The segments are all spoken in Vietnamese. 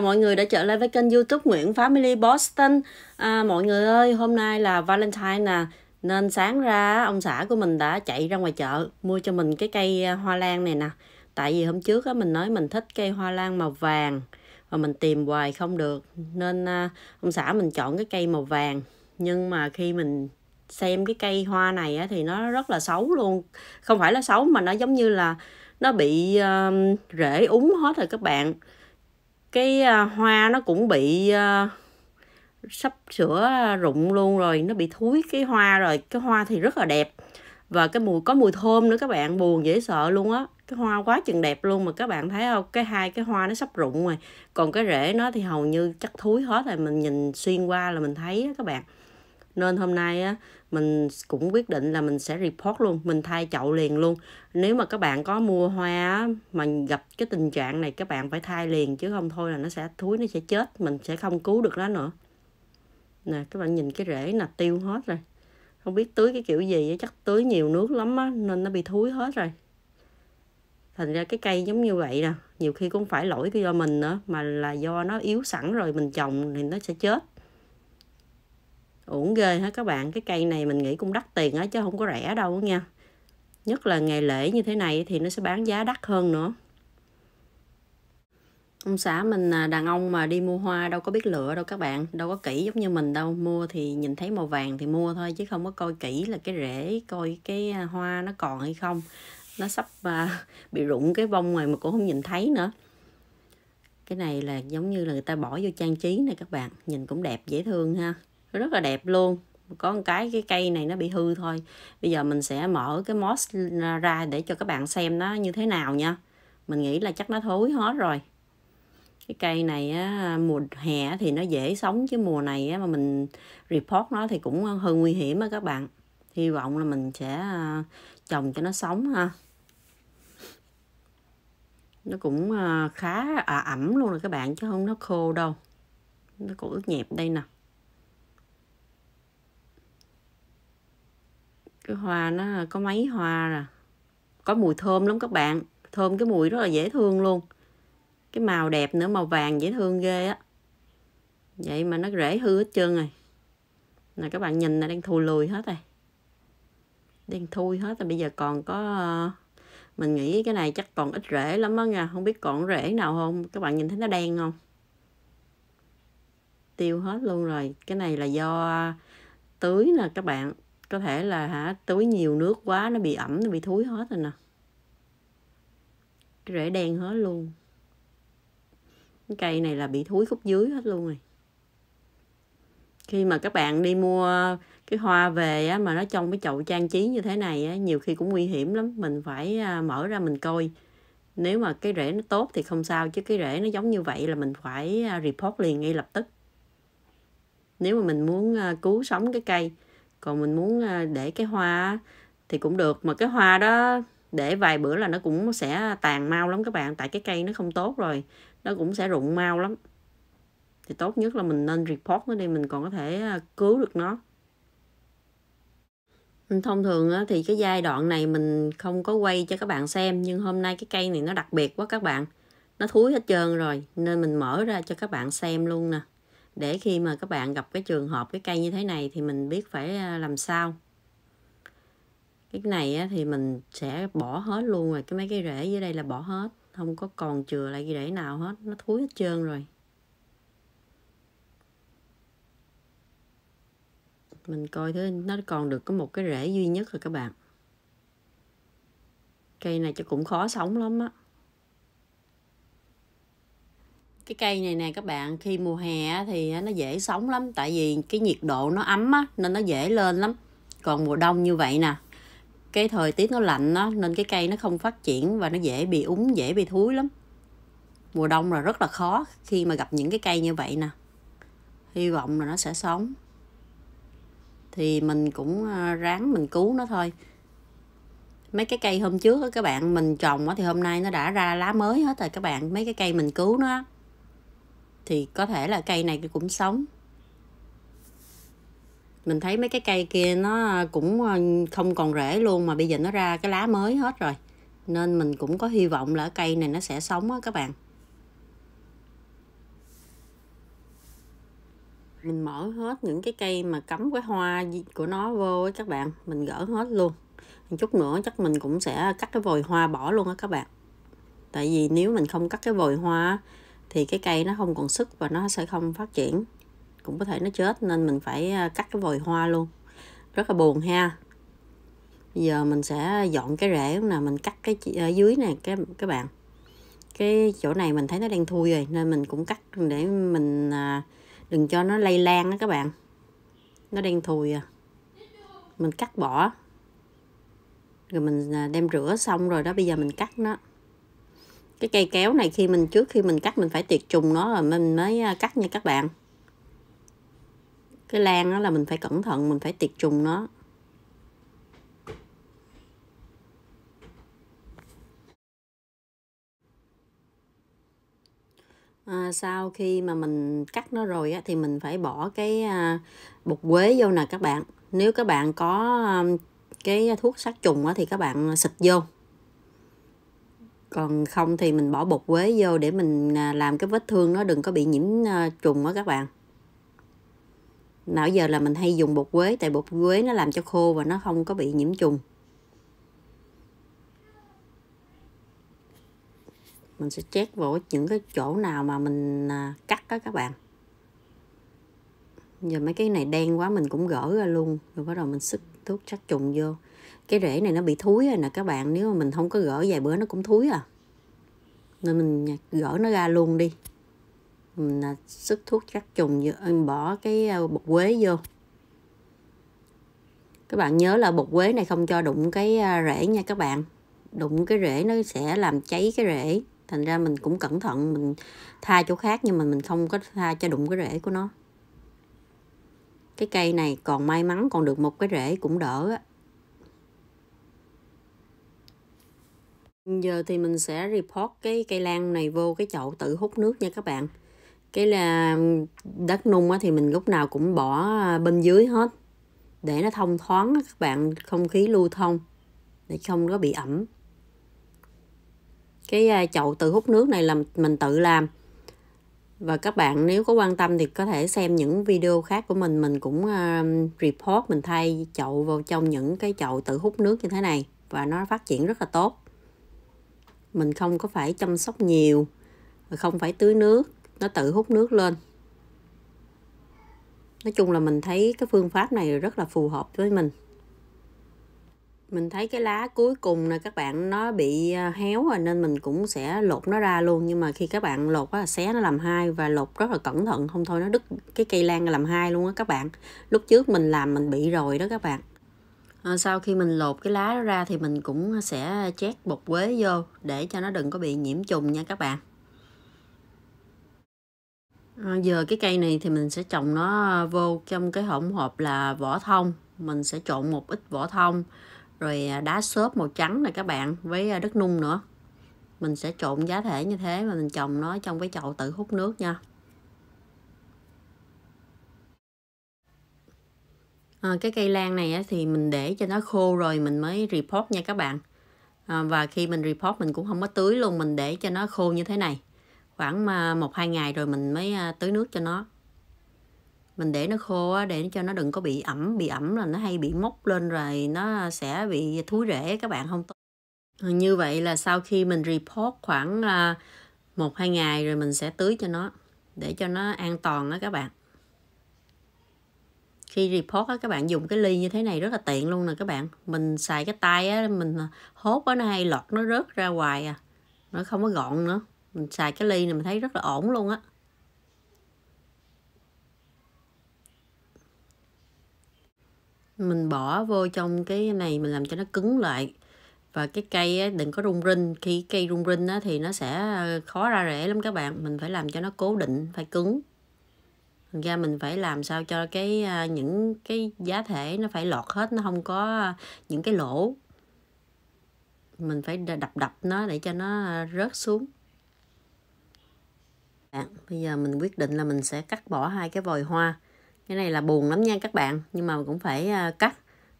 chào mọi người đã trở lại với kênh youtube Nguyễn Family Boston à, Mọi người ơi, hôm nay là Valentine nè Nên sáng ra ông xã của mình đã chạy ra ngoài chợ Mua cho mình cái cây à, hoa lan này nè Tại vì hôm trước á, mình nói mình thích cây hoa lan màu vàng Và mình tìm hoài không được Nên à, ông xã mình chọn cái cây màu vàng Nhưng mà khi mình xem cái cây hoa này á, thì nó rất là xấu luôn Không phải là xấu mà nó giống như là nó bị uh, rễ úng hết rồi các bạn cái à, hoa nó cũng bị uh, sắp sửa rụng luôn rồi nó bị thúi cái hoa rồi cái hoa thì rất là đẹp và cái mùi có mùi thơm nữa các bạn buồn dễ sợ luôn á cái hoa quá chừng đẹp luôn mà các bạn thấy không cái hai cái hoa nó sắp rụng rồi còn cái rễ nó thì hầu như chắc thúi hết rồi mình nhìn xuyên qua là mình thấy đó các bạn nên hôm nay á mình cũng quyết định là mình sẽ report luôn mình thay chậu liền luôn nếu mà các bạn có mua hoa mà gặp cái tình trạng này các bạn phải thay liền chứ không thôi là nó sẽ thúi nó sẽ chết mình sẽ không cứu được nó nữa nè các bạn nhìn cái rễ là tiêu hết rồi không biết tưới cái kiểu gì chắc tưới nhiều nước lắm á nên nó bị thúi hết rồi thành ra cái cây giống như vậy nè nhiều khi cũng phải lỗi do mình nữa mà là do nó yếu sẵn rồi mình trồng thì nó sẽ chết uổng ghê hả các bạn cái cây này mình nghĩ cũng đắt tiền á chứ không có rẻ đâu nha nhất là ngày lễ như thế này thì nó sẽ bán giá đắt hơn nữa ông xã mình à, đàn ông mà đi mua hoa đâu có biết lựa đâu các bạn đâu có kỹ giống như mình đâu mua thì nhìn thấy màu vàng thì mua thôi chứ không có coi kỹ là cái rễ coi cái à, hoa nó còn hay không nó sắp à, bị rụng cái bông rồi mà cũng không nhìn thấy nữa cái này là giống như là người ta bỏ vô trang trí này các bạn nhìn cũng đẹp dễ thương ha rất là đẹp luôn có một cái cái cây này nó bị hư thôi bây giờ mình sẽ mở cái moss ra để cho các bạn xem nó như thế nào nha mình nghĩ là chắc nó thối hết rồi cái cây này á, mùa hè thì nó dễ sống chứ mùa này á, mà mình report nó thì cũng hơi nguy hiểm á các bạn hy vọng là mình sẽ à, trồng cho nó sống ha nó cũng à, khá à ẩm luôn rồi các bạn chứ không nó khô đâu nó cũng ướt nhẹp đây nè cái hoa nó có mấy hoa rồi có mùi thơm lắm các bạn thơm cái mùi rất là dễ thương luôn cái màu đẹp nữa màu vàng dễ thương ghê á vậy mà nó rễ hư hết trơn rồi nè các bạn nhìn là đang thù lùi hết rồi đang thui hết rồi bây giờ còn có ờ, mình nghĩ cái này chắc còn ít rễ lắm á nha không biết còn rễ nào không các bạn nhìn thấy nó đen không tiêu hết luôn rồi cái này là do tưới nè các bạn có thể là hả tưới nhiều nước quá nó bị ẩm nó bị thối hết rồi nè cái rễ đen hết luôn cái cây này là bị thối khúc dưới hết luôn rồi khi mà các bạn đi mua cái hoa về á, mà nó trong cái chậu trang trí như thế này á, nhiều khi cũng nguy hiểm lắm mình phải à, mở ra mình coi nếu mà cái rễ nó tốt thì không sao chứ cái rễ nó giống như vậy là mình phải à, report liền ngay lập tức nếu mà mình muốn à, cứu sống cái cây còn mình muốn à, để cái hoa thì cũng được mà cái hoa đó để vài bữa là nó cũng sẽ tàn mau lắm các bạn tại cái cây nó không tốt rồi nó cũng sẽ rụng mau lắm thì tốt nhất là mình nên report nó đi mình còn có thể à, cứu được nó thông thường thì cái giai đoạn này mình không có quay cho các bạn xem nhưng hôm nay cái cây này nó đặc biệt quá các bạn nó thúi hết trơn rồi nên mình mở ra cho các bạn xem luôn nè để khi mà các bạn gặp cái trường hợp cái cây như thế này thì mình biết phải à, làm sao cái này thì mình sẽ bỏ hết luôn rồi cái mấy cái rễ dưới đây là bỏ hết không có còn chừa lại cái rễ nào hết nó thúi hết trơn rồi mình coi thứ nó còn được có một cái rễ duy nhất rồi các bạn cây này chắc cũng khó sống lắm á cái cây này nè các bạn khi mùa hè thì nó dễ sống lắm tại vì cái nhiệt độ nó ấm á, nên nó dễ lên lắm còn mùa đông như vậy nè cái thời tiết nó lạnh á, nên cái cây nó không phát triển và nó dễ bị úng dễ bị thúi lắm mùa đông là rất là khó khi mà gặp những cái cây như vậy nè hy vọng là nó sẽ sống thì mình cũng ờ, ráng mình cứu nó thôi mấy cái cây hôm trước đó các bạn mình trồng thì hôm nay nó đã ra lá mới hết rồi các bạn mấy cái cây mình cứu nó thì có thể là cây này cũng sống mình thấy mấy cái cây kia nó cũng ờ, không còn rễ luôn mà bây giờ nó ra cái lá mới hết rồi nên mình cũng có hy vọng là cây này nó sẽ sống á các bạn mình mở hết những cái cây mà cắm cái hoa của nó vô ấy các bạn mình gỡ hết luôn một chút nữa chắc mình cũng sẽ cắt cái vòi hoa bỏ luôn á các bạn tại vì nếu mình không cắt cái vòi hoa thì cái cây nó không còn sức và nó sẽ không phát triển cũng có thể nó chết nên mình phải à, cắt cái vòi hoa luôn rất là buồn ha bây giờ mình sẽ dọn cái rễ nè mình cắt cái à, dưới nè các các bạn cái chỗ này mình thấy nó đang thui rồi nên mình cũng cắt để mình à, đừng cho nó lây lan đó các bạn nó đang thui à mình cắt bỏ rồi mình đem rửa xong rồi đó bây giờ mình cắt nó cái cây kéo này khi mình trước khi mình cắt mình phải tiệt trùng nó rồi mình mới à, cắt nha các bạn cái lan đó là mình phải cẩn thận mình phải tiệt trùng nó à, sau khi mà mình cắt nó rồi á, thì mình phải bỏ cái à, bột quế vô nè các bạn nếu các bạn có à, cái thuốc sát trùng á, thì các bạn xịt vô còn không thì mình bỏ bột quế vô để mình à, làm cái vết thương nó đừng có bị nhiễm à, trùng đó các bạn Nãy giờ là mình hay dùng bột quế tại bột quế nó làm cho khô và nó không có bị nhiễm trùng mình sẽ chét vào những cái chỗ nào mà mình à, cắt đó các bạn giờ mấy cái này đen quá mình cũng gỡ ra luôn rồi bắt đầu mình sức thuốc sát trùng vô cái rễ này nó bị thúi rồi nè các bạn nếu mà mình không có gỡ vài bữa nó cũng thúi à nên mình gỡ nó ra luôn đi mình sức à, thuốc sát trùng vô, bỏ cái à, bột quế vô các bạn nhớ là bột quế này không cho đụng cái à, rễ nha các bạn đụng cái rễ nó sẽ làm cháy cái rễ thành ra mình cũng cẩn thận mình thay chỗ khác nhưng mà mình không có thay cho đụng cái rễ của nó cái cây này còn may mắn còn được một cái rễ cũng đỡ giờ thì mình sẽ report cái cây lan này vô cái chậu tự hút nước nha các bạn cái là đất nung á, thì mình lúc nào cũng bỏ à, bên dưới hết để nó thông thoáng các bạn không khí lưu thông để không có bị ẩm cái à, chậu tự hút nước này là mình tự làm và các bạn nếu có quan tâm thì có thể xem những video khác của mình mình cũng uh, report mình thay chậu vào trong những cái chậu tự hút nước như thế này và nó phát triển rất là tốt mình không có phải chăm sóc nhiều không phải tưới nước nó tự hút nước lên nói chung là mình thấy cái phương pháp này rất là phù hợp với mình mình thấy cái lá cuối cùng nè các bạn nó bị à, héo rồi nên mình cũng sẽ lột nó ra luôn nhưng mà khi các bạn lột á xé nó làm hai và lột rất là cẩn thận không thôi nó đứt cái cây lan làm hai luôn á các bạn lúc trước mình làm mình bị rồi đó các bạn à, sau khi mình lột cái lá ra thì mình cũng sẽ chét bột quế vô để cho nó đừng có bị nhiễm trùng nha các bạn à, giờ cái cây này thì mình sẽ trồng nó vô trong cái hỗn hợp là vỏ thông mình sẽ trộn một ít vỏ thông rồi à, đá xốp màu trắng nè các bạn với à, đất nung nữa mình sẽ trộn giá thể như thế mà mình trồng nó trong cái chậu tự hút nước nha à, cái cây lan này thì mình để cho nó khô rồi mình mới report nha các bạn à, và khi mình report mình cũng không có tưới luôn mình để cho nó khô như thế này khoảng à, một hai ngày rồi mình mới tưới nước cho nó mình để nó khô á, để cho nó đừng có bị ẩm bị ẩm là nó hay bị mốc lên rồi nó sẽ bị thúi rễ các bạn không tốt ờ, như vậy là sau khi mình report khoảng à, một hai ngày rồi mình sẽ tưới cho nó để cho nó an toàn đó các bạn khi report á các bạn dùng cái ly như thế này rất là tiện luôn nè các bạn mình xài cái tay á mình à, hốt á nó hay lọt nó rớt ra ngoài à nó không có gọn nữa mình xài cái ly này mình thấy rất là ổn luôn á mình bỏ vô trong cái này mình làm cho nó cứng lại và cái cây đừng có rung rinh khi cây rung rinh thì nó sẽ ờ, khó ra rễ lắm các bạn mình phải làm cho nó cố định phải cứng thành ra mình phải làm sao cho cái ờ, những cái giá thể nó phải lọt hết nó không có ờ, những cái lỗ mình phải đập đập nó để cho nó rớt xuống à, bây giờ mình quyết định là mình sẽ cắt bỏ hai cái vòi hoa cái này là buồn lắm nha các bạn nhưng mà cũng phải à, cắt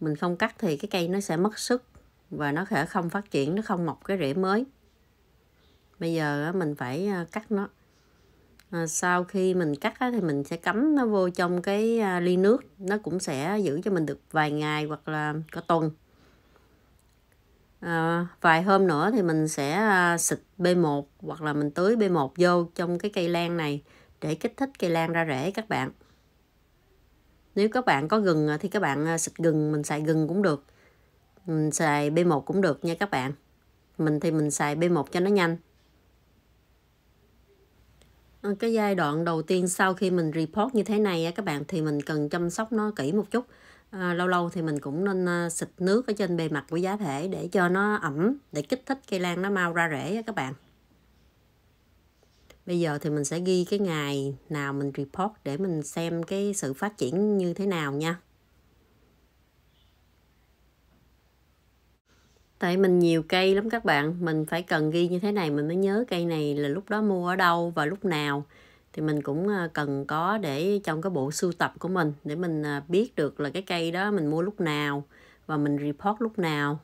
mình không cắt thì cái cây nó sẽ mất sức và nó sẽ không phát triển nó không mọc cái rễ mới bây giờ mình phải à, cắt nó à, sau khi mình cắt thì mình sẽ cắm nó vô trong cái ly nước nó cũng sẽ giữ cho mình được vài ngày hoặc là cả tuần à, vài hôm nữa thì mình sẽ xịt B1 hoặc là mình tưới B1 vô trong cái cây lan này để kích thích cây lan ra rễ các bạn nếu các bạn có gừng ờ, thì các bạn ờ, xịt gừng mình xài gừng cũng được mình xài B1 cũng được nha các bạn mình thì mình xài B1 cho nó nhanh ờ, cái giai đoạn đầu tiên sau khi mình report như thế này các bạn thì mình cần chăm sóc nó kỹ một chút à, lâu lâu thì mình cũng nên xịt nước ở trên bề mặt của giá thể để cho nó ẩm để kích thích cây lan nó mau ra rễ các bạn bây giờ thì mình sẽ ghi cái ngày nào mình report để mình xem cái sự phát triển như thế nào nha tại mình nhiều cây lắm các bạn mình phải cần ghi như thế này mình mới nhớ cây này là lúc đó mua ở đâu và lúc nào thì mình cũng ờ, cần có để trong cái bộ sưu tập của mình để mình ờ, biết được là cái cây đó mình mua lúc nào và mình report lúc nào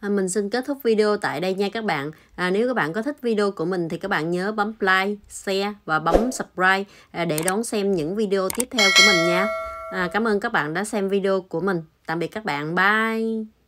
À, mình xin kết thúc video tại đây nha các bạn. À, nếu các bạn có thích video của mình thì các bạn nhớ bấm like, share và bấm subscribe à, để đón xem những video tiếp theo của mình nha. À, cảm ơn các bạn đã xem video của mình. Tạm biệt các bạn. Bye!